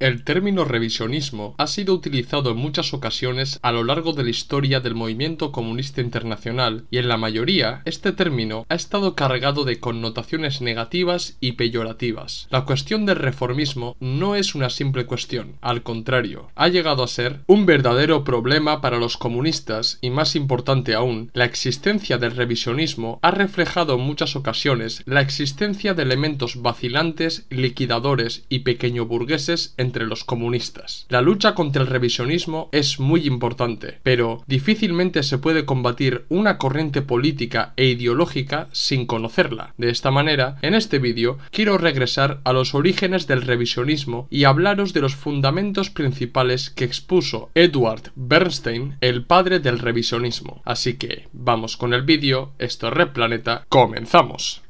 El término revisionismo ha sido utilizado en muchas ocasiones a lo largo de la historia del movimiento comunista internacional y en la mayoría este término ha estado cargado de connotaciones negativas y peyorativas. La cuestión del reformismo no es una simple cuestión, al contrario, ha llegado a ser un verdadero problema para los comunistas y más importante aún, la existencia del revisionismo ha reflejado en muchas ocasiones la existencia de elementos vacilantes, liquidadores y burgueses en entre los comunistas. La lucha contra el revisionismo es muy importante, pero difícilmente se puede combatir una corriente política e ideológica sin conocerla. De esta manera, en este vídeo quiero regresar a los orígenes del revisionismo y hablaros de los fundamentos principales que expuso Edward Bernstein, el padre del revisionismo. Así que, vamos con el vídeo, esto es Red Planeta, comenzamos.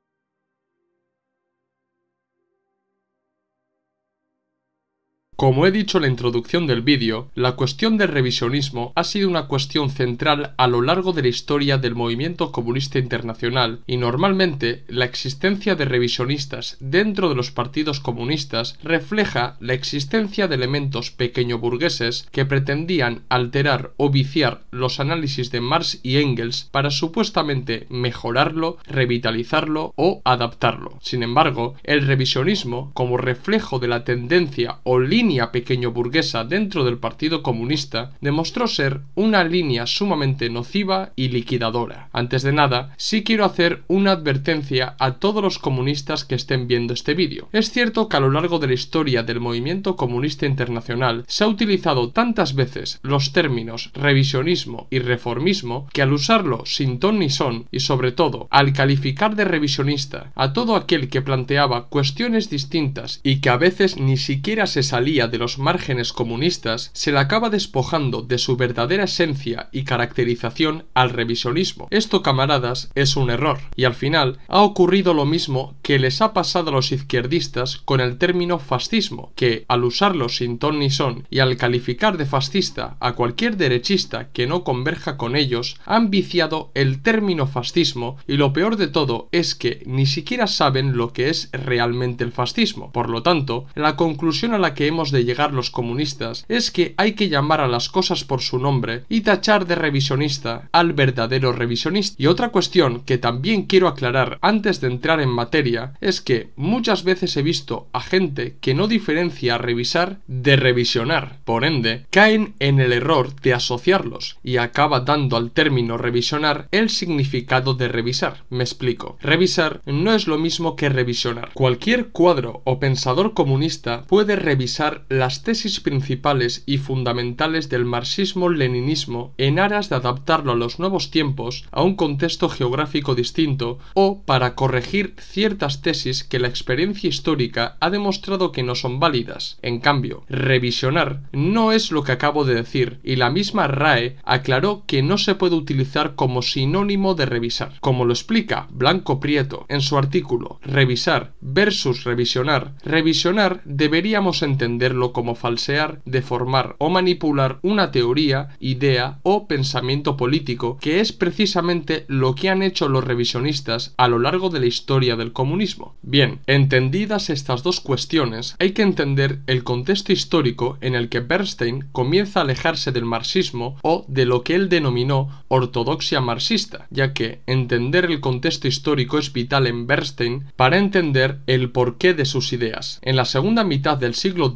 Como he dicho en la introducción del vídeo, la cuestión del revisionismo ha sido una cuestión central a lo largo de la historia del movimiento comunista internacional y normalmente la existencia de revisionistas dentro de los partidos comunistas refleja la existencia de elementos pequeño burgueses que pretendían alterar o viciar los análisis de Marx y Engels para supuestamente mejorarlo, revitalizarlo o adaptarlo. Sin embargo, el revisionismo, como reflejo de la tendencia o línea pequeño burguesa dentro del Partido Comunista demostró ser una línea sumamente nociva y liquidadora. Antes de nada, sí quiero hacer una advertencia a todos los comunistas que estén viendo este vídeo. Es cierto que a lo largo de la historia del movimiento comunista internacional se ha utilizado tantas veces los términos revisionismo y reformismo que al usarlo sin ton ni son y sobre todo al calificar de revisionista a todo aquel que planteaba cuestiones distintas y que a veces ni siquiera se salía de los márgenes comunistas se le acaba despojando de su verdadera esencia y caracterización al revisionismo. Esto, camaradas, es un error, y al final ha ocurrido lo mismo que les ha pasado a los izquierdistas con el término fascismo, que, al usarlo sin ton ni son y al calificar de fascista a cualquier derechista que no converja con ellos, han viciado el término fascismo y lo peor de todo es que ni siquiera saben lo que es realmente el fascismo. Por lo tanto, la conclusión a la que hemos de llegar los comunistas es que hay que llamar a las cosas por su nombre y tachar de revisionista al verdadero revisionista. Y otra cuestión que también quiero aclarar antes de entrar en materia es que muchas veces he visto a gente que no diferencia revisar de revisionar. Por ende, caen en el error de asociarlos y acaba dando al término revisionar el significado de revisar. Me explico. Revisar no es lo mismo que revisionar. Cualquier cuadro o pensador comunista puede revisar las tesis principales y fundamentales del marxismo-leninismo en aras de adaptarlo a los nuevos tiempos, a un contexto geográfico distinto, o para corregir ciertas tesis que la experiencia histórica ha demostrado que no son válidas. En cambio, revisionar no es lo que acabo de decir, y la misma RAE aclaró que no se puede utilizar como sinónimo de revisar, como lo explica Blanco Prieto en su artículo Revisar versus revisionar. Revisionar deberíamos entender entenderlo como falsear, deformar o manipular una teoría, idea o pensamiento político, que es precisamente lo que han hecho los revisionistas a lo largo de la historia del comunismo. Bien, entendidas estas dos cuestiones, hay que entender el contexto histórico en el que Bernstein comienza a alejarse del marxismo o de lo que él denominó ortodoxia marxista, ya que entender el contexto histórico es vital en Bernstein para entender el porqué de sus ideas. En la segunda mitad del siglo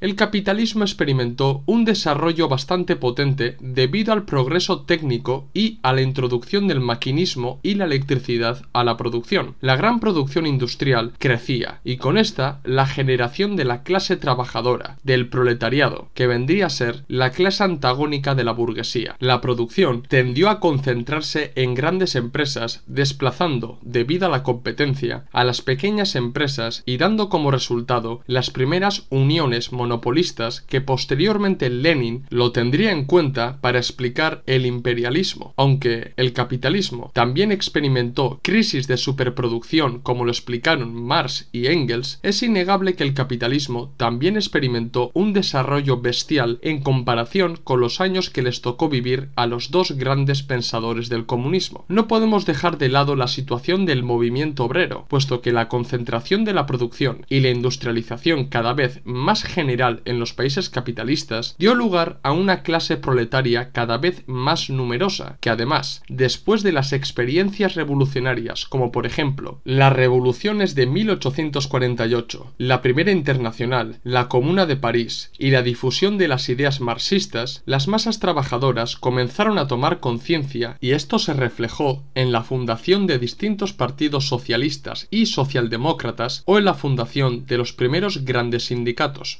el capitalismo experimentó un desarrollo bastante potente debido al progreso técnico y a la introducción del maquinismo y la electricidad a la producción. La gran producción industrial crecía y con esta la generación de la clase trabajadora, del proletariado, que vendría a ser la clase antagónica de la burguesía. La producción tendió a concentrarse en grandes empresas, desplazando, debido a la competencia, a las pequeñas empresas y dando como resultado las primeras uniones monopolistas que posteriormente Lenin lo tendría en cuenta para explicar el imperialismo, aunque el capitalismo también experimentó crisis de superproducción como lo explicaron Marx y Engels, es innegable que el capitalismo también experimentó un desarrollo bestial en comparación con los años que les tocó vivir a los dos grandes pensadores del comunismo. No podemos dejar de lado la situación del movimiento obrero, puesto que la concentración de la producción y la industrialización cada vez más general en los países capitalistas dio lugar a una clase proletaria cada vez más numerosa, que además, después de las experiencias revolucionarias como por ejemplo las revoluciones de 1848, la Primera Internacional, la Comuna de París y la difusión de las ideas marxistas, las masas trabajadoras comenzaron a tomar conciencia y esto se reflejó en la fundación de distintos partidos socialistas y socialdemócratas o en la fundación de los primeros grandes sindicatos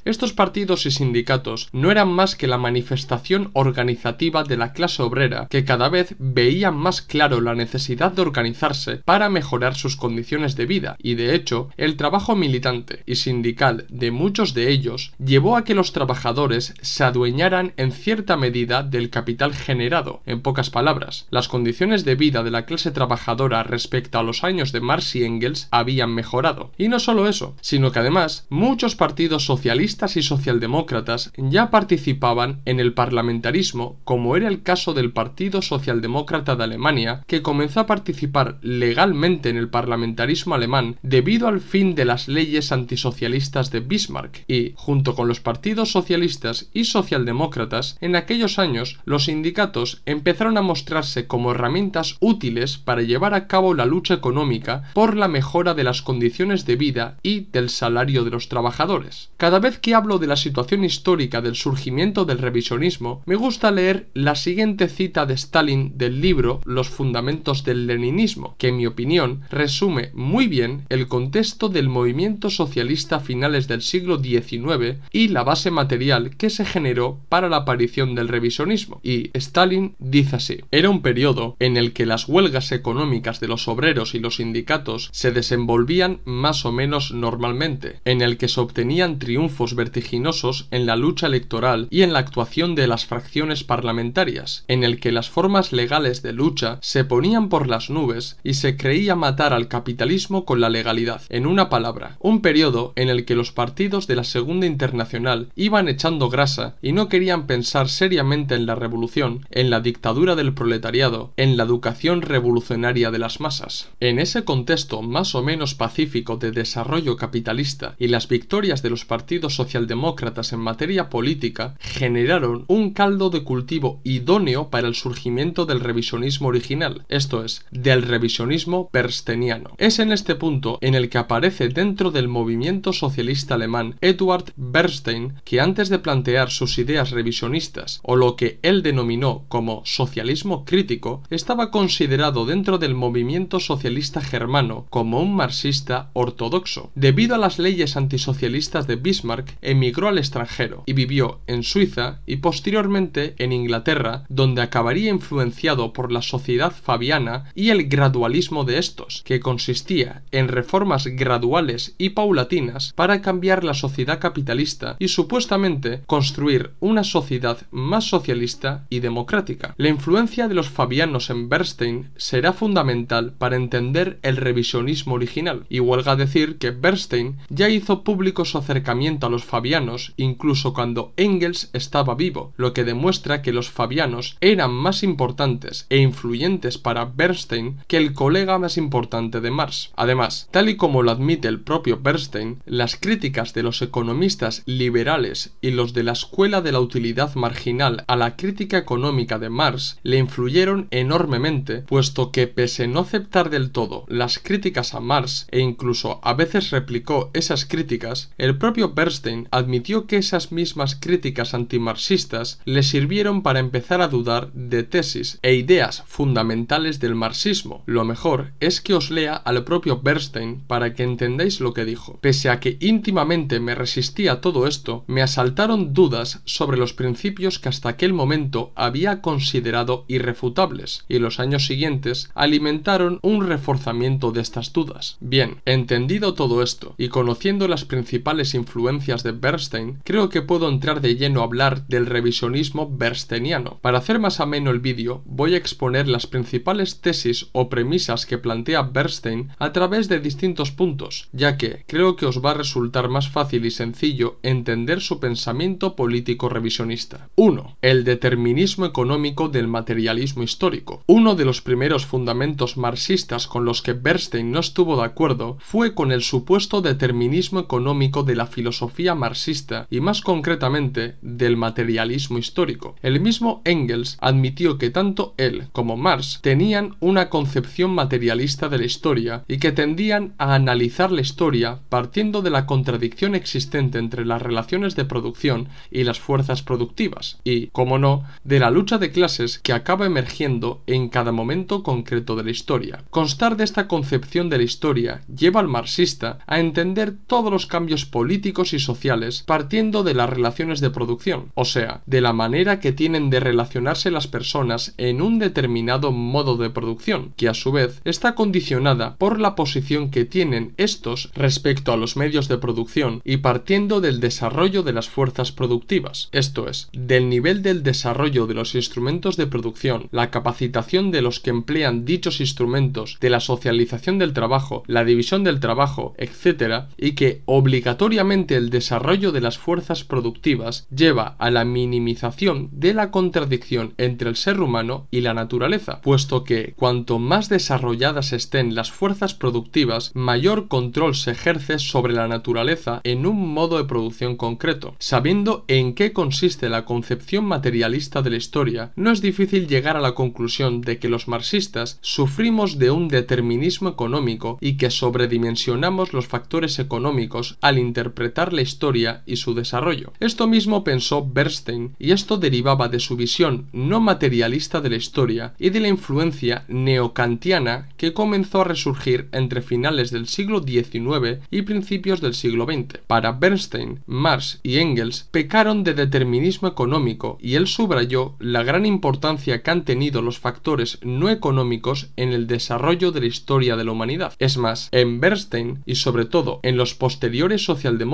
estos partidos y sindicatos no eran más que la manifestación organizativa de la clase obrera, que cada vez veía más claro la necesidad de organizarse para mejorar sus condiciones de vida, y de hecho, el trabajo militante y sindical de muchos de ellos llevó a que los trabajadores se adueñaran en cierta medida del capital generado. En pocas palabras, las condiciones de vida de la clase trabajadora respecto a los años de Marx y Engels habían mejorado. Y no solo eso, sino que además muchos partidos socialistas y socialdemócratas ya participaban en el parlamentarismo, como era el caso del Partido Socialdemócrata de Alemania, que comenzó a participar legalmente en el parlamentarismo alemán debido al fin de las leyes antisocialistas de Bismarck, y, junto con los partidos socialistas y socialdemócratas, en aquellos años los sindicatos empezaron a mostrarse como herramientas útiles para llevar a cabo la lucha económica por la mejora de las condiciones de vida y del salario de los trabajadores. Cada vez que hablo de la situación histórica del surgimiento del revisionismo, me gusta leer la siguiente cita de Stalin del libro Los fundamentos del leninismo, que en mi opinión resume muy bien el contexto del movimiento socialista a finales del siglo XIX y la base material que se generó para la aparición del revisionismo. Y Stalin dice así, era un periodo en el que las huelgas económicas de los obreros y los sindicatos se desenvolvían más o menos normalmente, en el que se obtenían triunfos vertiginosos en la lucha electoral y en la actuación de las fracciones parlamentarias, en el que las formas legales de lucha se ponían por las nubes y se creía matar al capitalismo con la legalidad. En una palabra, un periodo en el que los partidos de la Segunda Internacional iban echando grasa y no querían pensar seriamente en la revolución, en la dictadura del proletariado, en la educación revolucionaria de las masas. En ese contexto más o menos pacífico de desarrollo capitalista y las victorias de los partidos socialdemócratas en materia política generaron un caldo de cultivo idóneo para el surgimiento del revisionismo original, esto es, del revisionismo bersteniano. Es en este punto en el que aparece dentro del movimiento socialista alemán Edward Bernstein, que antes de plantear sus ideas revisionistas, o lo que él denominó como socialismo crítico, estaba considerado dentro del movimiento socialista germano como un marxista ortodoxo. Debido a las leyes antisocialistas de Bismarck, emigró al extranjero y vivió en Suiza y posteriormente en Inglaterra, donde acabaría influenciado por la sociedad fabiana y el gradualismo de estos, que consistía en reformas graduales y paulatinas para cambiar la sociedad capitalista y supuestamente construir una sociedad más socialista y democrática. La influencia de los fabianos en Bernstein será fundamental para entender el revisionismo original, y huelga decir que Bernstein ya hizo público su a los fabianos incluso cuando Engels estaba vivo, lo que demuestra que los fabianos eran más importantes e influyentes para Bernstein que el colega más importante de Marx. Además, tal y como lo admite el propio Bernstein, las críticas de los economistas liberales y los de la escuela de la utilidad marginal a la crítica económica de Marx le influyeron enormemente, puesto que pese no aceptar del todo las críticas a Marx e incluso a veces replicó esas críticas, el propio Bernstein admitió que esas mismas críticas antimarxistas le sirvieron para empezar a dudar de tesis e ideas fundamentales del marxismo. Lo mejor es que os lea al propio Bernstein para que entendáis lo que dijo. Pese a que íntimamente me resistía a todo esto, me asaltaron dudas sobre los principios que hasta aquel momento había considerado irrefutables, y los años siguientes alimentaron un reforzamiento de estas dudas. Bien, entendido todo esto y conociendo las principales influencias influencias de Bernstein, creo que puedo entrar de lleno a hablar del revisionismo bernsteiniano. Para hacer más ameno el vídeo, voy a exponer las principales tesis o premisas que plantea Bernstein a través de distintos puntos, ya que creo que os va a resultar más fácil y sencillo entender su pensamiento político revisionista. 1. El determinismo económico del materialismo histórico. Uno de los primeros fundamentos marxistas con los que Bernstein no estuvo de acuerdo fue con el supuesto determinismo económico de la filosofía filosofía marxista y más concretamente del materialismo histórico. El mismo Engels admitió que tanto él como Marx tenían una concepción materialista de la historia y que tendían a analizar la historia partiendo de la contradicción existente entre las relaciones de producción y las fuerzas productivas y, como no, de la lucha de clases que acaba emergiendo en cada momento concreto de la historia. Constar de esta concepción de la historia lleva al marxista a entender todos los cambios políticos y sociales partiendo de las relaciones de producción, o sea, de la manera que tienen de relacionarse las personas en un determinado modo de producción, que a su vez está condicionada por la posición que tienen estos respecto a los medios de producción y partiendo del desarrollo de las fuerzas productivas, esto es, del nivel del desarrollo de los instrumentos de producción, la capacitación de los que emplean dichos instrumentos, de la socialización del trabajo, la división del trabajo, etc., y que obligatoriamente el desarrollo de las fuerzas productivas lleva a la minimización de la contradicción entre el ser humano y la naturaleza, puesto que cuanto más desarrolladas estén las fuerzas productivas, mayor control se ejerce sobre la naturaleza en un modo de producción concreto. Sabiendo en qué consiste la concepción materialista de la historia, no es difícil llegar a la conclusión de que los marxistas sufrimos de un determinismo económico y que sobredimensionamos los factores económicos al interpretar la historia y su desarrollo. Esto mismo pensó Bernstein y esto derivaba de su visión no materialista de la historia y de la influencia neocantiana que comenzó a resurgir entre finales del siglo XIX y principios del siglo XX. Para Bernstein, Marx y Engels pecaron de determinismo económico y él subrayó la gran importancia que han tenido los factores no económicos en el desarrollo de la historia de la humanidad. Es más, en Bernstein y sobre todo en los posteriores socialdemócratas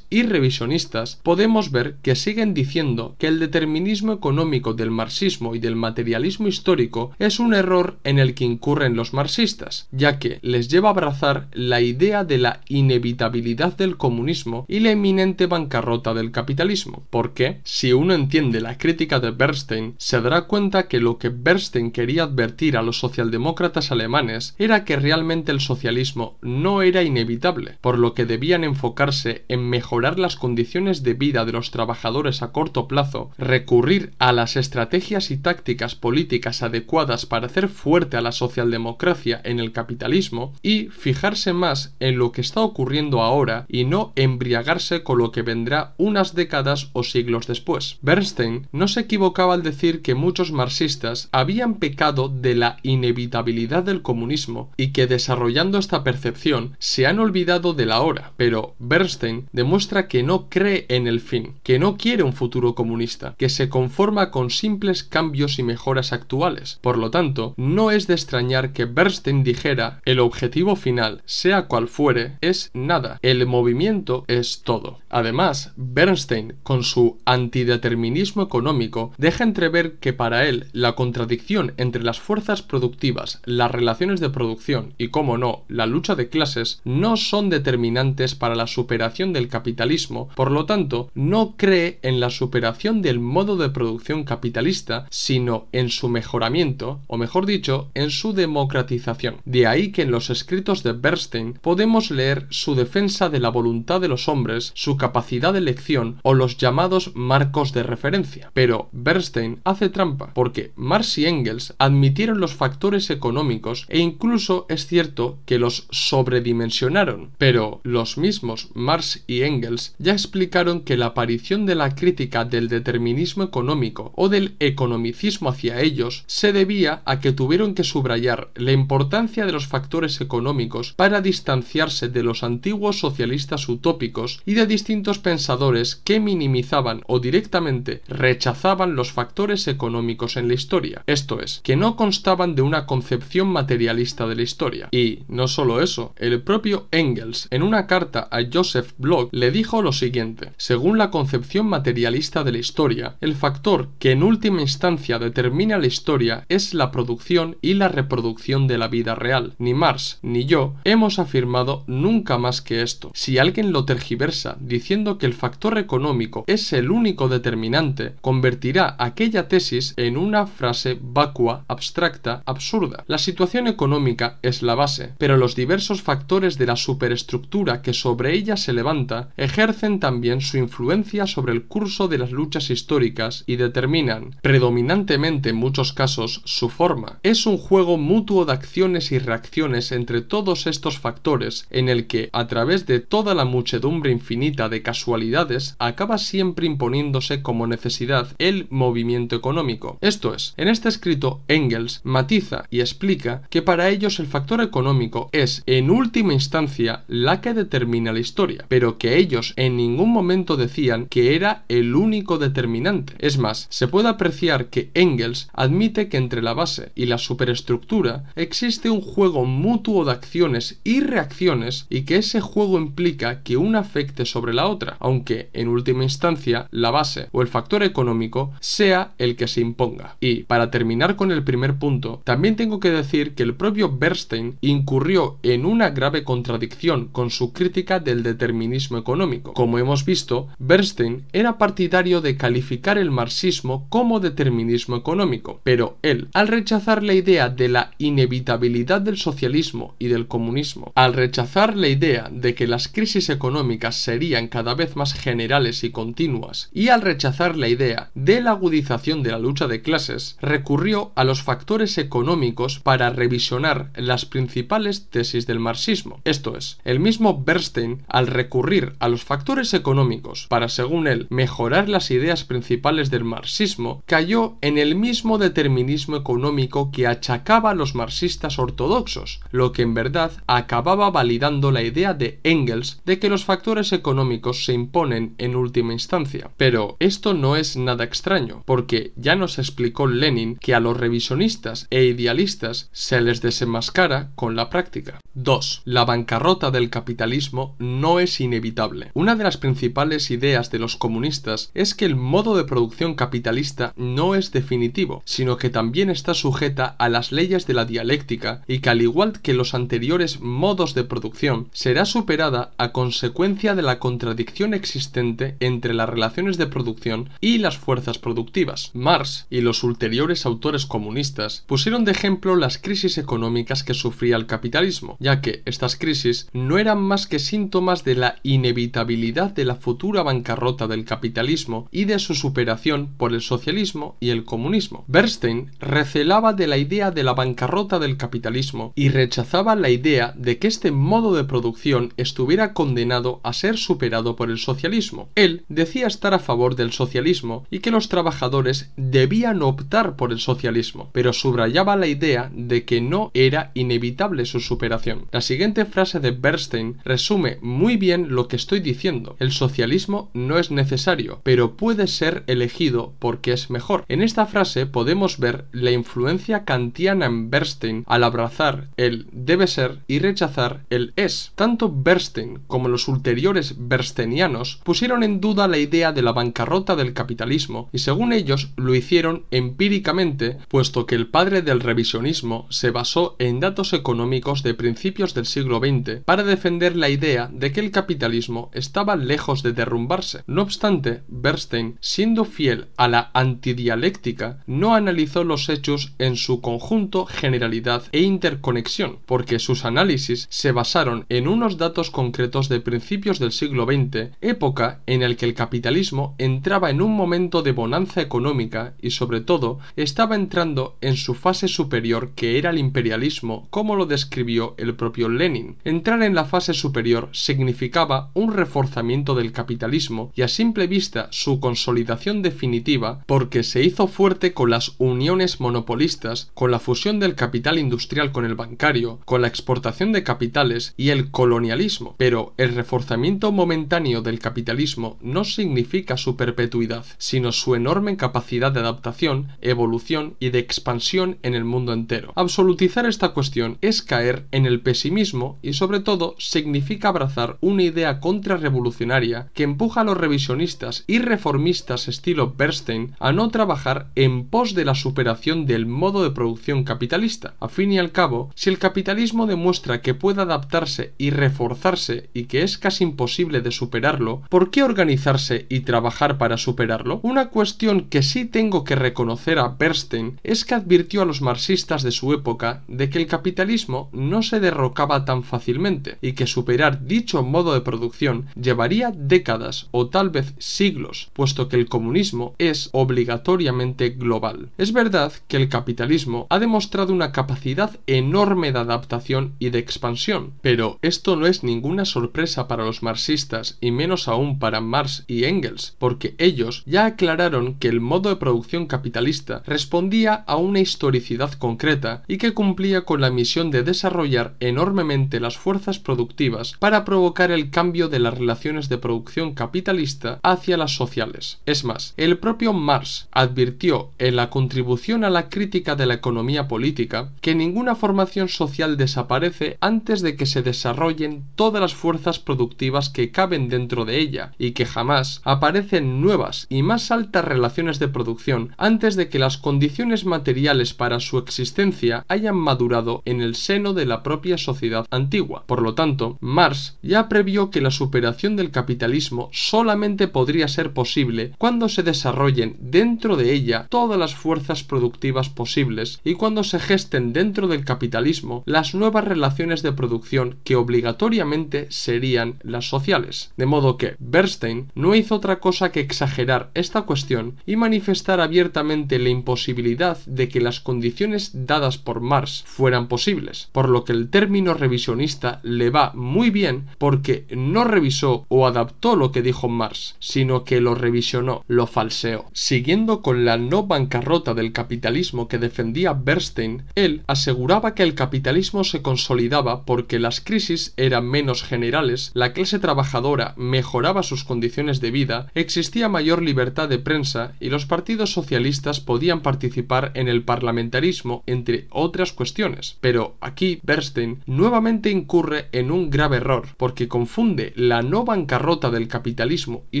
y revisionistas, podemos ver que siguen diciendo que el determinismo económico del marxismo y del materialismo histórico es un error en el que incurren los marxistas, ya que les lleva a abrazar la idea de la inevitabilidad del comunismo y la inminente bancarrota del capitalismo. Porque, si uno entiende la crítica de Bernstein, se dará cuenta que lo que Bernstein quería advertir a los socialdemócratas alemanes era que realmente el socialismo no era inevitable, por lo que debían enfocarse en mejorar las condiciones de vida de los trabajadores a corto plazo, recurrir a las estrategias y tácticas políticas adecuadas para hacer fuerte a la socialdemocracia en el capitalismo y fijarse más en lo que está ocurriendo ahora y no embriagarse con lo que vendrá unas décadas o siglos después. Bernstein no se equivocaba al decir que muchos marxistas habían pecado de la inevitabilidad del comunismo y que desarrollando esta percepción se han olvidado de la hora, pero Bernstein demuestra que no cree en el fin, que no quiere un futuro comunista, que se conforma con simples cambios y mejoras actuales. Por lo tanto, no es de extrañar que Bernstein dijera el objetivo final, sea cual fuere, es nada, el movimiento es todo. Además, Bernstein, con su antideterminismo económico, deja entrever que para él la contradicción entre las fuerzas productivas, las relaciones de producción y, como no, la lucha de clases no son determinantes para la superación del capitalismo, por lo tanto, no cree en la superación del modo de producción capitalista, sino en su mejoramiento, o mejor dicho, en su democratización. De ahí que en los escritos de Bernstein podemos leer su defensa de la voluntad de los hombres, su capacidad de elección o los llamados marcos de referencia. Pero Bernstein hace trampa, porque Marx y Engels admitieron los factores económicos e incluso es cierto que los sobredimensionaron, pero los mismos Marx y Engels ya explicaron que la aparición de la crítica del determinismo económico o del economicismo hacia ellos se debía a que tuvieron que subrayar la importancia de los factores económicos para distanciarse de los antiguos socialistas utópicos y de distintos pensadores que minimizaban o directamente rechazaban los factores económicos en la historia, esto es, que no constaban de una concepción materialista de la historia. Y no solo eso, el propio Engels, en una carta a Joseph Bloch le dijo lo siguiente, según la concepción materialista de la historia, el factor que en última instancia determina la historia es la producción y la reproducción de la vida real. Ni Marx ni yo hemos afirmado nunca más que esto. Si alguien lo tergiversa diciendo que el factor económico es el único determinante, convertirá aquella tesis en una frase vacua, abstracta, absurda. La situación económica es la base, pero los diversos factores de la superestructura que sobre ella se levantan ejercen también su influencia sobre el curso de las luchas históricas y determinan, predominantemente en muchos casos, su forma. Es un juego mutuo de acciones y reacciones entre todos estos factores en el que, a través de toda la muchedumbre infinita de casualidades, acaba siempre imponiéndose como necesidad el movimiento económico. Esto es, en este escrito Engels matiza y explica que para ellos el factor económico es, en última instancia, la que determina la historia pero que ellos en ningún momento decían que era el único determinante. Es más, se puede apreciar que Engels admite que entre la base y la superestructura existe un juego mutuo de acciones y reacciones y que ese juego implica que una afecte sobre la otra, aunque en última instancia la base o el factor económico sea el que se imponga. Y para terminar con el primer punto, también tengo que decir que el propio Bernstein incurrió en una grave contradicción con su crítica del determinante determinismo económico. Como hemos visto, Bernstein era partidario de calificar el marxismo como determinismo económico, pero él, al rechazar la idea de la inevitabilidad del socialismo y del comunismo, al rechazar la idea de que las crisis económicas serían cada vez más generales y continuas, y al rechazar la idea de la agudización de la lucha de clases, recurrió a los factores económicos para revisionar las principales tesis del marxismo. Esto es, el mismo Bernstein, al recurrir a los factores económicos para, según él, mejorar las ideas principales del marxismo, cayó en el mismo determinismo económico que achacaba a los marxistas ortodoxos, lo que en verdad acababa validando la idea de Engels de que los factores económicos se imponen en última instancia. Pero esto no es nada extraño, porque ya nos explicó Lenin que a los revisionistas e idealistas se les desenmascara con la práctica. 2. La bancarrota del capitalismo no es inevitable. Una de las principales ideas de los comunistas es que el modo de producción capitalista no es definitivo, sino que también está sujeta a las leyes de la dialéctica y que al igual que los anteriores modos de producción, será superada a consecuencia de la contradicción existente entre las relaciones de producción y las fuerzas productivas. Marx y los ulteriores autores comunistas pusieron de ejemplo las crisis económicas que sufría el capitalismo, ya que estas crisis no eran más que síntomas de la inevitabilidad de la futura bancarrota del capitalismo y de su superación por el socialismo y el comunismo. Bernstein recelaba de la idea de la bancarrota del capitalismo y rechazaba la idea de que este modo de producción estuviera condenado a ser superado por el socialismo. Él decía estar a favor del socialismo y que los trabajadores debían optar por el socialismo, pero subrayaba la idea de que no era inevitable su superación. La siguiente frase de Bernstein resume muy bien lo que estoy diciendo. El socialismo no es necesario, pero puede ser elegido porque es mejor. En esta frase podemos ver la influencia kantiana en Bernstein al abrazar el debe ser y rechazar el es. Tanto Bernstein como los ulteriores bernsteinianos pusieron en duda la idea de la bancarrota del capitalismo y según ellos lo hicieron empíricamente, puesto que el padre del revisionismo se basó en datos económicos de principios del siglo XX para defender la idea de que el capitalismo capitalismo estaba lejos de derrumbarse. No obstante, Bernstein, siendo fiel a la antidialéctica, no analizó los hechos en su conjunto, generalidad e interconexión, porque sus análisis se basaron en unos datos concretos de principios del siglo XX, época en la que el capitalismo entraba en un momento de bonanza económica y sobre todo estaba entrando en su fase superior que era el imperialismo, como lo describió el propio Lenin. Entrar en la fase superior significaba un reforzamiento del capitalismo y a simple vista su consolidación definitiva porque se hizo fuerte con las uniones monopolistas, con la fusión del capital industrial con el bancario, con la exportación de capitales y el colonialismo. Pero el reforzamiento momentáneo del capitalismo no significa su perpetuidad, sino su enorme capacidad de adaptación, evolución y de expansión en el mundo entero. Absolutizar esta cuestión es caer en el pesimismo y sobre todo significa abrazar un idea contrarrevolucionaria que empuja a los revisionistas y reformistas estilo Bernstein a no trabajar en pos de la superación del modo de producción capitalista. A fin y al cabo, si el capitalismo demuestra que puede adaptarse y reforzarse y que es casi imposible de superarlo, ¿por qué organizarse y trabajar para superarlo? Una cuestión que sí tengo que reconocer a Bernstein es que advirtió a los marxistas de su época de que el capitalismo no se derrocaba tan fácilmente y que superar dicho modo de producción llevaría décadas o tal vez siglos, puesto que el comunismo es obligatoriamente global. Es verdad que el capitalismo ha demostrado una capacidad enorme de adaptación y de expansión, pero esto no es ninguna sorpresa para los marxistas y menos aún para Marx y Engels, porque ellos ya aclararon que el modo de producción capitalista respondía a una historicidad concreta y que cumplía con la misión de desarrollar enormemente las fuerzas productivas para provocar el el cambio de las relaciones de producción capitalista hacia las sociales. Es más, el propio Marx advirtió en la contribución a la crítica de la economía política que ninguna formación social desaparece antes de que se desarrollen todas las fuerzas productivas que caben dentro de ella y que jamás aparecen nuevas y más altas relaciones de producción antes de que las condiciones materiales para su existencia hayan madurado en el seno de la propia sociedad antigua. Por lo tanto, Marx ya previó que la superación del capitalismo solamente podría ser posible cuando se desarrollen dentro de ella todas las fuerzas productivas posibles y cuando se gesten dentro del capitalismo las nuevas relaciones de producción que obligatoriamente serían las sociales. De modo que Bernstein no hizo otra cosa que exagerar esta cuestión y manifestar abiertamente la imposibilidad de que las condiciones dadas por Marx fueran posibles, por lo que el término revisionista le va muy bien porque no revisó o adaptó lo que dijo Marx, sino que lo revisionó, lo falseó. Siguiendo con la no bancarrota del capitalismo que defendía Bernstein, él aseguraba que el capitalismo se consolidaba porque las crisis eran menos generales, la clase trabajadora mejoraba sus condiciones de vida, existía mayor libertad de prensa y los partidos socialistas podían participar en el parlamentarismo, entre otras cuestiones. Pero aquí Bernstein nuevamente incurre en un grave error, porque con confunde la no bancarrota del capitalismo y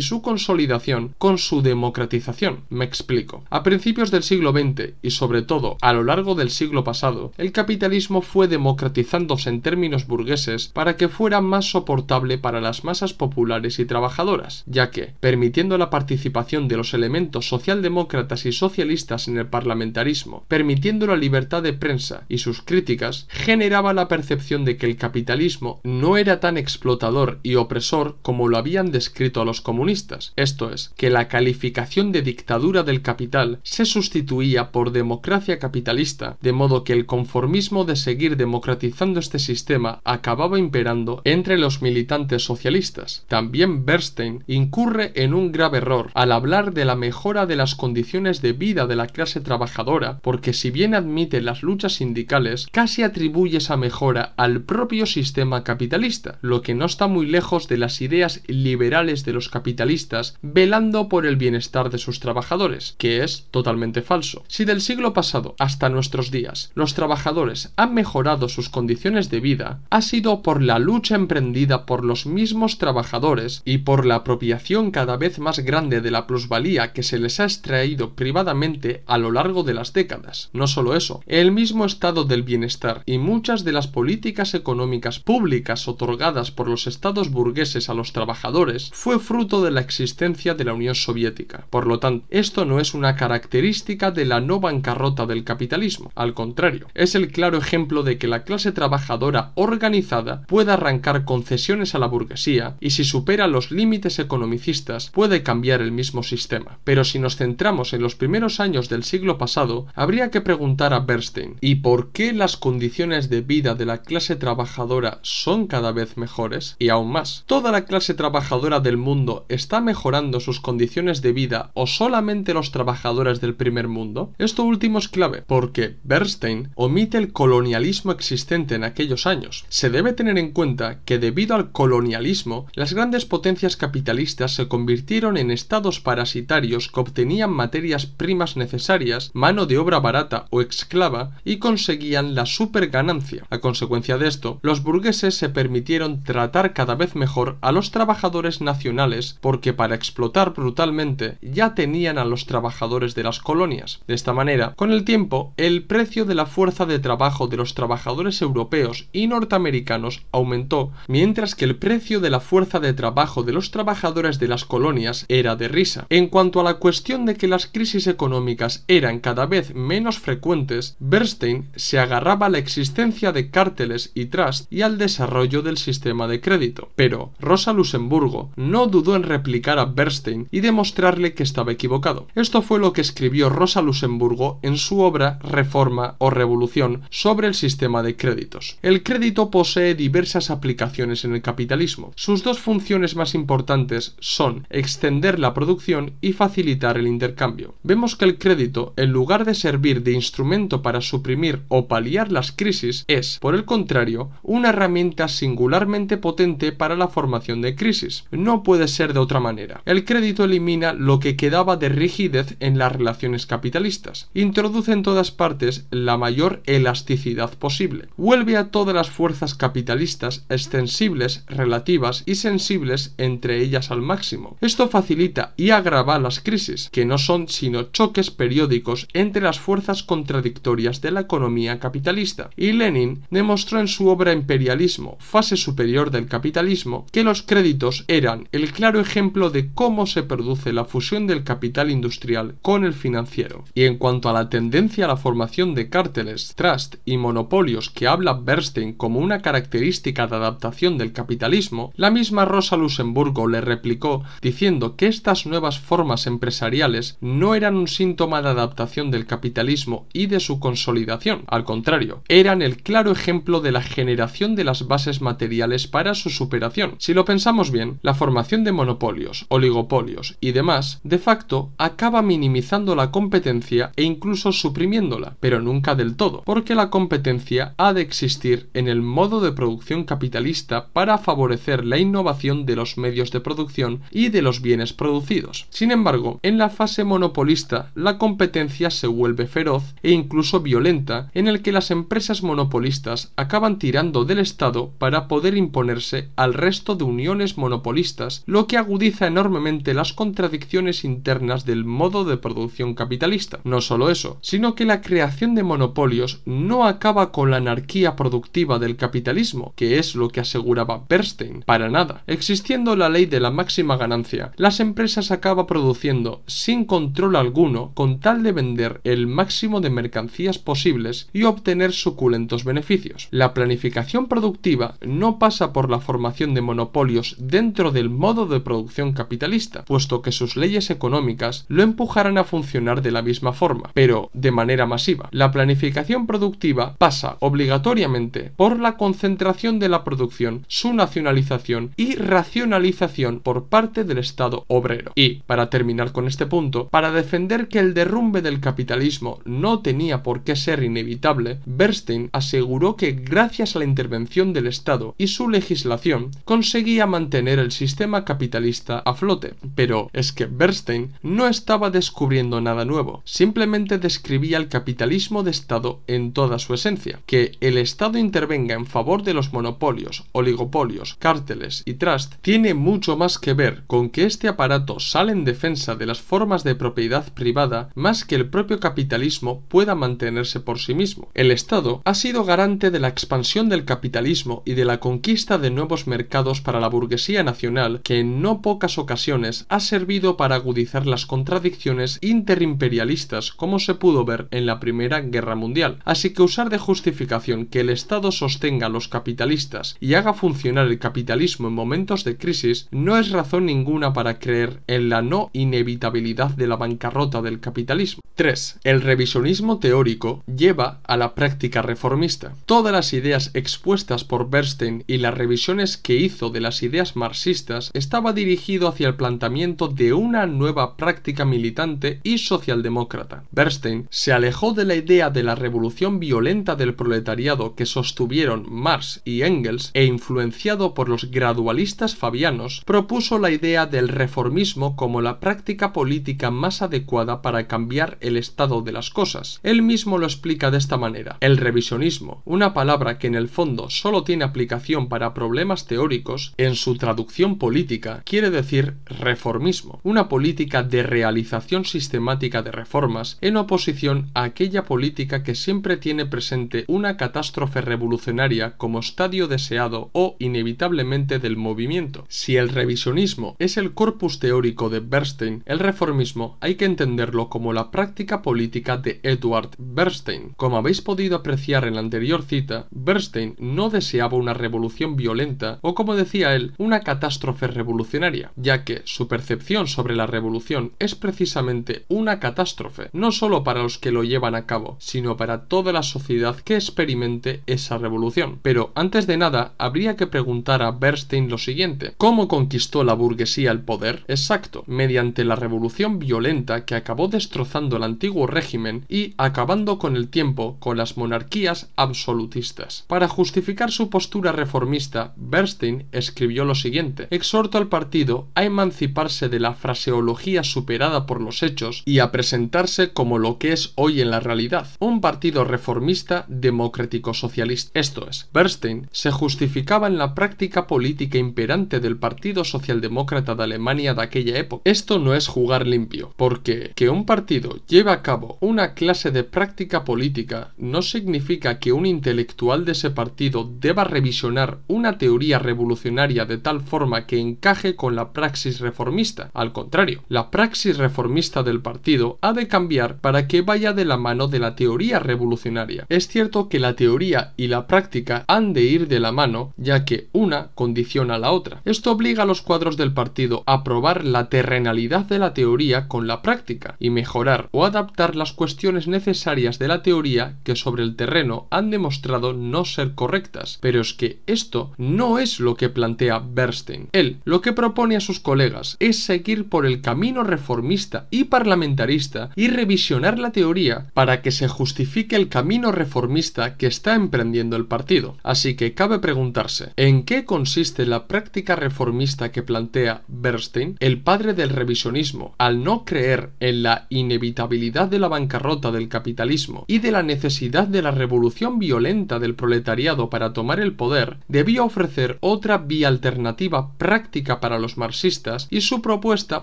su consolidación con su democratización. Me explico. A principios del siglo XX y sobre todo a lo largo del siglo pasado, el capitalismo fue democratizándose en términos burgueses para que fuera más soportable para las masas populares y trabajadoras, ya que, permitiendo la participación de los elementos socialdemócratas y socialistas en el parlamentarismo, permitiendo la libertad de prensa y sus críticas, generaba la percepción de que el capitalismo no era tan explotador y opresor como lo habían descrito a los comunistas, esto es, que la calificación de dictadura del capital se sustituía por democracia capitalista, de modo que el conformismo de seguir democratizando este sistema acababa imperando entre los militantes socialistas. También Bernstein incurre en un grave error al hablar de la mejora de las condiciones de vida de la clase trabajadora, porque si bien admite las luchas sindicales, casi atribuye esa mejora al propio sistema capitalista, lo que no está muy lejos de las ideas liberales de los capitalistas, velando por el bienestar de sus trabajadores, que es totalmente falso. Si del siglo pasado hasta nuestros días los trabajadores han mejorado sus condiciones de vida, ha sido por la lucha emprendida por los mismos trabajadores y por la apropiación cada vez más grande de la plusvalía que se les ha extraído privadamente a lo largo de las décadas. No solo eso, el mismo estado del bienestar y muchas de las políticas económicas públicas otorgadas por los estados burgueses a los trabajadores fue fruto de la existencia de la Unión Soviética. Por lo tanto, esto no es una característica de la no bancarrota del capitalismo, al contrario, es el claro ejemplo de que la clase trabajadora organizada puede arrancar concesiones a la burguesía y si supera los límites economicistas puede cambiar el mismo sistema. Pero si nos centramos en los primeros años del siglo pasado, habría que preguntar a Bernstein ¿y por qué las condiciones de vida de la clase trabajadora son cada vez mejores? Y aún más. ¿Toda la clase trabajadora del mundo está mejorando sus condiciones de vida o solamente los trabajadores del primer mundo? Esto último es clave, porque Bernstein omite el colonialismo existente en aquellos años. Se debe tener en cuenta que debido al colonialismo, las grandes potencias capitalistas se convirtieron en estados parasitarios que obtenían materias primas necesarias, mano de obra barata o esclava y conseguían la superganancia. A consecuencia de esto, los burgueses se permitieron tratar cada vez mejor a los trabajadores nacionales porque para explotar brutalmente ya tenían a los trabajadores de las colonias. De esta manera, con el tiempo, el precio de la fuerza de trabajo de los trabajadores europeos y norteamericanos aumentó, mientras que el precio de la fuerza de trabajo de los trabajadores de las colonias era de risa. En cuanto a la cuestión de que las crisis económicas eran cada vez menos frecuentes, Bernstein se agarraba a la existencia de cárteles y trust y al desarrollo del sistema de crédito pero Rosa Luxemburgo no dudó en replicar a Bernstein y demostrarle que estaba equivocado. Esto fue lo que escribió Rosa Luxemburgo en su obra Reforma o Revolución sobre el sistema de créditos. El crédito posee diversas aplicaciones en el capitalismo. Sus dos funciones más importantes son extender la producción y facilitar el intercambio. Vemos que el crédito, en lugar de servir de instrumento para suprimir o paliar las crisis, es, por el contrario, una herramienta singularmente potente para la formación de crisis. No puede ser de otra manera. El crédito elimina lo que quedaba de rigidez en las relaciones capitalistas. Introduce en todas partes la mayor elasticidad posible. Vuelve a todas las fuerzas capitalistas extensibles, relativas y sensibles entre ellas al máximo. Esto facilita y agrava las crisis, que no son sino choques periódicos entre las fuerzas contradictorias de la economía capitalista. Y Lenin demostró en su obra Imperialismo, fase superior del capitalismo, capitalismo que los créditos eran el claro ejemplo de cómo se produce la fusión del capital industrial con el financiero. Y en cuanto a la tendencia a la formación de cárteles, trust y monopolios que habla Bernstein como una característica de adaptación del capitalismo, la misma Rosa Luxemburgo le replicó diciendo que estas nuevas formas empresariales no eran un síntoma de adaptación del capitalismo y de su consolidación, al contrario, eran el claro ejemplo de la generación de las bases materiales para su superación. Si lo pensamos bien, la formación de monopolios, oligopolios y demás, de facto, acaba minimizando la competencia e incluso suprimiéndola, pero nunca del todo, porque la competencia ha de existir en el modo de producción capitalista para favorecer la innovación de los medios de producción y de los bienes producidos. Sin embargo, en la fase monopolista, la competencia se vuelve feroz e incluso violenta, en el que las empresas monopolistas acaban tirando del Estado para poder imponerse al resto de uniones monopolistas, lo que agudiza enormemente las contradicciones internas del modo de producción capitalista. No solo eso, sino que la creación de monopolios no acaba con la anarquía productiva del capitalismo, que es lo que aseguraba Bernstein, para nada. Existiendo la ley de la máxima ganancia, las empresas acaba produciendo sin control alguno con tal de vender el máximo de mercancías posibles y obtener suculentos beneficios. La planificación productiva no pasa por la formación de monopolios dentro del modo de producción capitalista, puesto que sus leyes económicas lo empujarán a funcionar de la misma forma, pero de manera masiva. La planificación productiva pasa obligatoriamente por la concentración de la producción, su nacionalización y racionalización por parte del Estado obrero. Y, para terminar con este punto, para defender que el derrumbe del capitalismo no tenía por qué ser inevitable, Bernstein aseguró que gracias a la intervención del Estado y su legislación conseguía mantener el sistema capitalista a flote. Pero es que Bernstein no estaba descubriendo nada nuevo, simplemente describía el capitalismo de Estado en toda su esencia. Que el Estado intervenga en favor de los monopolios, oligopolios, cárteles y trust tiene mucho más que ver con que este aparato sale en defensa de las formas de propiedad privada más que el propio capitalismo pueda mantenerse por sí mismo. El Estado ha sido garante de la expansión del capitalismo y de la conquista de nuevos mercados para la burguesía nacional que en no pocas ocasiones ha servido para agudizar las contradicciones interimperialistas como se pudo ver en la Primera Guerra Mundial. Así que usar de justificación que el Estado sostenga a los capitalistas y haga funcionar el capitalismo en momentos de crisis no es razón ninguna para creer en la no inevitabilidad de la bancarrota del capitalismo. 3. El revisionismo teórico lleva a la práctica reformista. Todas las ideas expuestas por Bernstein y la revisión que hizo de las ideas marxistas estaba dirigido hacia el planteamiento de una nueva práctica militante y socialdemócrata. Bernstein se alejó de la idea de la revolución violenta del proletariado que sostuvieron Marx y Engels e influenciado por los gradualistas fabianos, propuso la idea del reformismo como la práctica política más adecuada para cambiar el estado de las cosas. Él mismo lo explica de esta manera. El revisionismo, una palabra que en el fondo solo tiene aplicación para problemas teóricos, en su traducción política, quiere decir reformismo, una política de realización sistemática de reformas en oposición a aquella política que siempre tiene presente una catástrofe revolucionaria como estadio deseado o inevitablemente del movimiento. Si el revisionismo es el corpus teórico de Bernstein, el reformismo hay que entenderlo como la práctica política de Edward Bernstein. Como habéis podido apreciar en la anterior cita, Bernstein no deseaba una revolución violenta o, como decía él, una catástrofe revolucionaria, ya que su percepción sobre la revolución es precisamente una catástrofe, no solo para los que lo llevan a cabo, sino para toda la sociedad que experimente esa revolución. Pero antes de nada, habría que preguntar a Bernstein lo siguiente: ¿cómo conquistó la burguesía el poder? Exacto, mediante la revolución violenta que acabó destrozando el antiguo régimen y acabando con el tiempo con las monarquías absolutistas. Para justificar su postura reformista, Bernstein escribió lo siguiente: Exhorto al partido a emanciparse de la fraseología superada por los hechos y a presentarse como lo que es hoy en la realidad, un partido reformista democrático-socialista. Esto es, Bernstein se justificaba en la práctica política imperante del Partido Socialdemócrata de Alemania de aquella época. Esto no es jugar limpio, porque que un partido lleve a cabo una clase de práctica política no significa que un intelectual de ese partido deba revisionar una teoría teoría revolucionaria de tal forma que encaje con la praxis reformista. Al contrario, la praxis reformista del partido ha de cambiar para que vaya de la mano de la teoría revolucionaria. Es cierto que la teoría y la práctica han de ir de la mano, ya que una condiciona a la otra. Esto obliga a los cuadros del partido a probar la terrenalidad de la teoría con la práctica y mejorar o adaptar las cuestiones necesarias de la teoría que sobre el terreno han demostrado no ser correctas. Pero es que esto no no es lo que plantea Bernstein. Él lo que propone a sus colegas es seguir por el camino reformista y parlamentarista y revisionar la teoría para que se justifique el camino reformista que está emprendiendo el partido. Así que cabe preguntarse, ¿en qué consiste la práctica reformista que plantea Bernstein, el padre del revisionismo, al no creer en la inevitabilidad de la bancarrota del capitalismo y de la necesidad de la revolución violenta del proletariado para tomar el poder, Debía ofrecer hacer otra vía alternativa práctica para los marxistas y su propuesta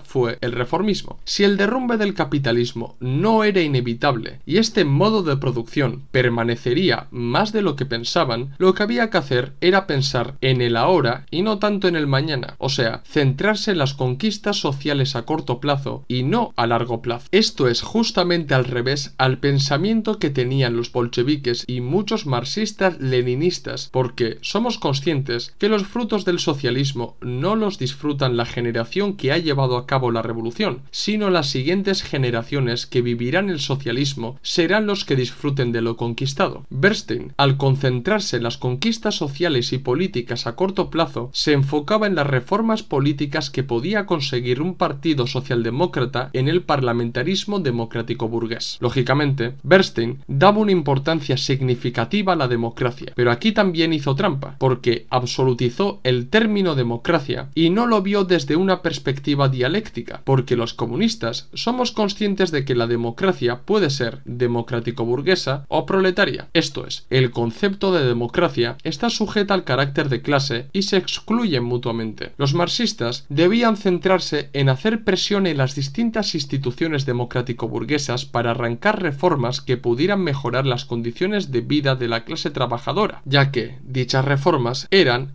fue el reformismo. Si el derrumbe del capitalismo no era inevitable y este modo de producción permanecería más de lo que pensaban, lo que había que hacer era pensar en el ahora y no tanto en el mañana, o sea, centrarse en las conquistas sociales a corto plazo y no a largo plazo. Esto es justamente al revés al pensamiento que tenían los bolcheviques y muchos marxistas leninistas, porque somos conscientes que los frutos del socialismo no los disfrutan la generación que ha llevado a cabo la revolución, sino las siguientes generaciones que vivirán el socialismo serán los que disfruten de lo conquistado. Bernstein, al concentrarse en las conquistas sociales y políticas a corto plazo, se enfocaba en las reformas políticas que podía conseguir un partido socialdemócrata en el parlamentarismo democrático burgués. Lógicamente, Bernstein daba una importancia significativa a la democracia, pero aquí también hizo trampa, porque absolutizó el término democracia y no lo vio desde una perspectiva dialéctica, porque los comunistas somos conscientes de que la democracia puede ser democrático-burguesa o proletaria. Esto es, el concepto de democracia está sujeta al carácter de clase y se excluyen mutuamente. Los marxistas debían centrarse en hacer presión en las distintas instituciones democrático-burguesas para arrancar reformas que pudieran mejorar las condiciones de vida de la clase trabajadora, ya que dichas reformas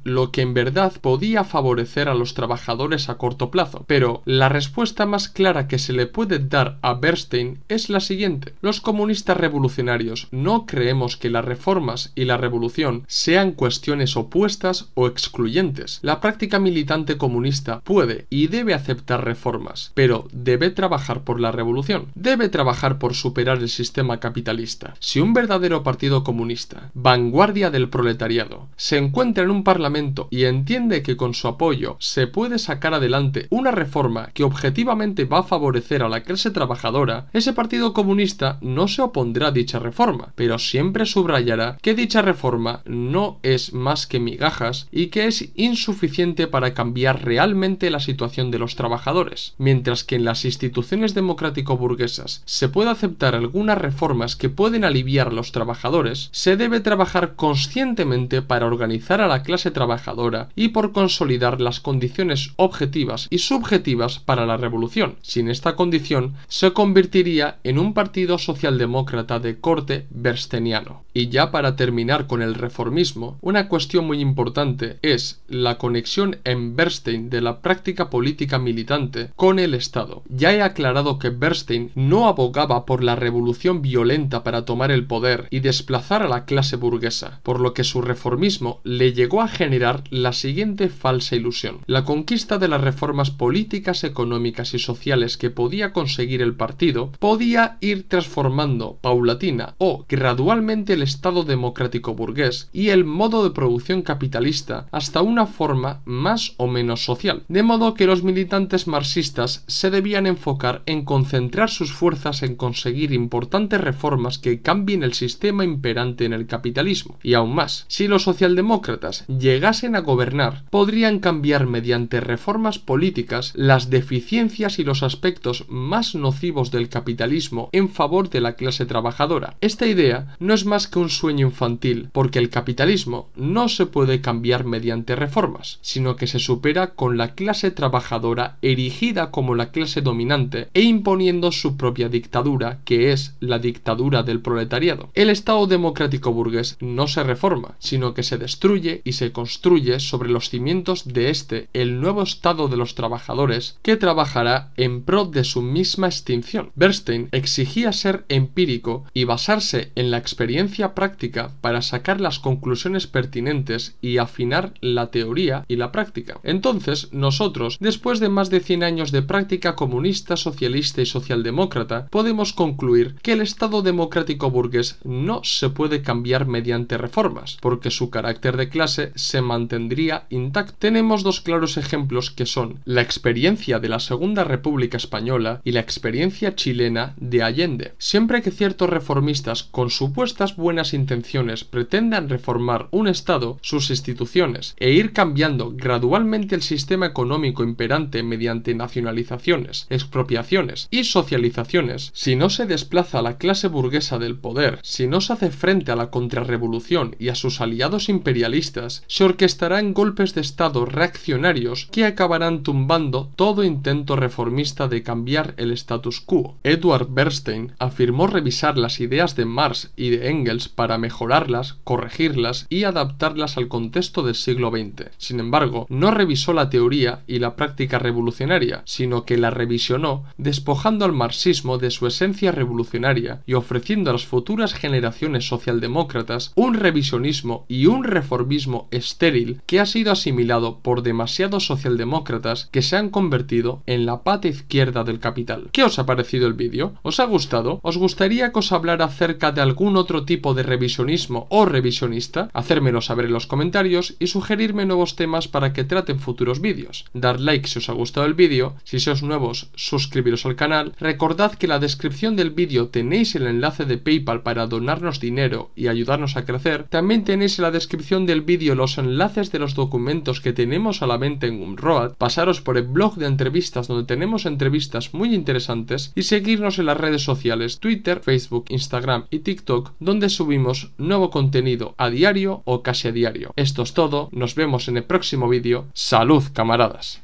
lo que en verdad podía favorecer a los trabajadores a corto plazo. Pero la respuesta más clara que se le puede dar a Bernstein es la siguiente. Los comunistas revolucionarios no creemos que las reformas y la revolución sean cuestiones opuestas o excluyentes. La práctica militante comunista puede y debe aceptar reformas, pero debe trabajar por la revolución. Debe trabajar por superar el sistema capitalista. Si un verdadero partido comunista, vanguardia del proletariado, se encuentra en un parlamento y entiende que con su apoyo se puede sacar adelante una reforma que objetivamente va a favorecer a la clase trabajadora, ese Partido Comunista no se opondrá a dicha reforma, pero siempre subrayará que dicha reforma no es más que migajas y que es insuficiente para cambiar realmente la situación de los trabajadores, mientras que en las instituciones democrático-burguesas se puede aceptar algunas reformas que pueden aliviar a los trabajadores, se debe trabajar conscientemente para organizar a la clase trabajadora y por consolidar las condiciones objetivas y subjetivas para la revolución. Sin esta condición, se convertiría en un partido socialdemócrata de corte bersteniano. Y ya para terminar con el reformismo, una cuestión muy importante es la conexión en Berstein de la práctica política militante con el Estado. Ya he aclarado que Berstein no abogaba por la revolución violenta para tomar el poder y desplazar a la clase burguesa, por lo que su reformismo le llegó a generar la siguiente falsa ilusión, la conquista de las reformas políticas, económicas y sociales que podía conseguir el partido, podía ir transformando paulatina o gradualmente el Estado democrático burgués y el modo de producción capitalista hasta una forma más o menos social, de modo que los militantes marxistas se debían enfocar en concentrar sus fuerzas en conseguir importantes reformas que cambien el sistema imperante en el capitalismo, y aún más, si los socialdemócratas llegasen a gobernar, podrían cambiar mediante reformas políticas las deficiencias y los aspectos más nocivos del capitalismo en favor de la clase trabajadora. Esta idea no es más que un sueño infantil, porque el capitalismo no se puede cambiar mediante reformas, sino que se supera con la clase trabajadora erigida como la clase dominante e imponiendo su propia dictadura, que es la dictadura del proletariado. El Estado democrático burgués no se reforma, sino que se destruye y se se construye sobre los cimientos de este el nuevo estado de los trabajadores que trabajará en pro de su misma extinción. Bernstein exigía ser empírico y basarse en la experiencia práctica para sacar las conclusiones pertinentes y afinar la teoría y la práctica. Entonces, nosotros, después de más de 100 años de práctica comunista, socialista y socialdemócrata, podemos concluir que el Estado democrático burgués no se puede cambiar mediante reformas, porque su carácter de clase se mantendría intacto. Tenemos dos claros ejemplos que son la experiencia de la Segunda República Española y la experiencia chilena de Allende. Siempre que ciertos reformistas con supuestas buenas intenciones pretendan reformar un Estado, sus instituciones e ir cambiando gradualmente el sistema económico imperante mediante nacionalizaciones, expropiaciones y socializaciones, si no se desplaza a la clase burguesa del poder, si no se hace frente a la contrarrevolución y a sus aliados imperialistas, se orquestarán golpes de Estado reaccionarios que acabarán tumbando todo intento reformista de cambiar el status quo. Edward Bernstein afirmó revisar las ideas de Marx y de Engels para mejorarlas, corregirlas y adaptarlas al contexto del siglo XX. Sin embargo, no revisó la teoría y la práctica revolucionaria, sino que la revisionó despojando al marxismo de su esencia revolucionaria y ofreciendo a las futuras generaciones socialdemócratas un revisionismo y un reformismo estéril que ha sido asimilado por demasiados socialdemócratas que se han convertido en la pata izquierda del capital. ¿Qué os ha parecido el vídeo? ¿Os ha gustado? ¿Os gustaría que os hablara acerca de algún otro tipo de revisionismo o revisionista? Hacérmelo saber en los comentarios y sugerirme nuevos temas para que traten futuros vídeos. Dar like si os ha gustado el vídeo, si sois nuevos, suscribiros al canal. Recordad que en la descripción del vídeo tenéis el enlace de PayPal para donarnos dinero y ayudarnos a crecer. También tenéis en la descripción del vídeo los enlaces de los documentos que tenemos a la mente en Unroad, pasaros por el blog de entrevistas donde tenemos entrevistas muy interesantes y seguirnos en las redes sociales Twitter, Facebook, Instagram y TikTok donde subimos nuevo contenido a diario o casi a diario. Esto es todo, nos vemos en el próximo vídeo. Salud camaradas.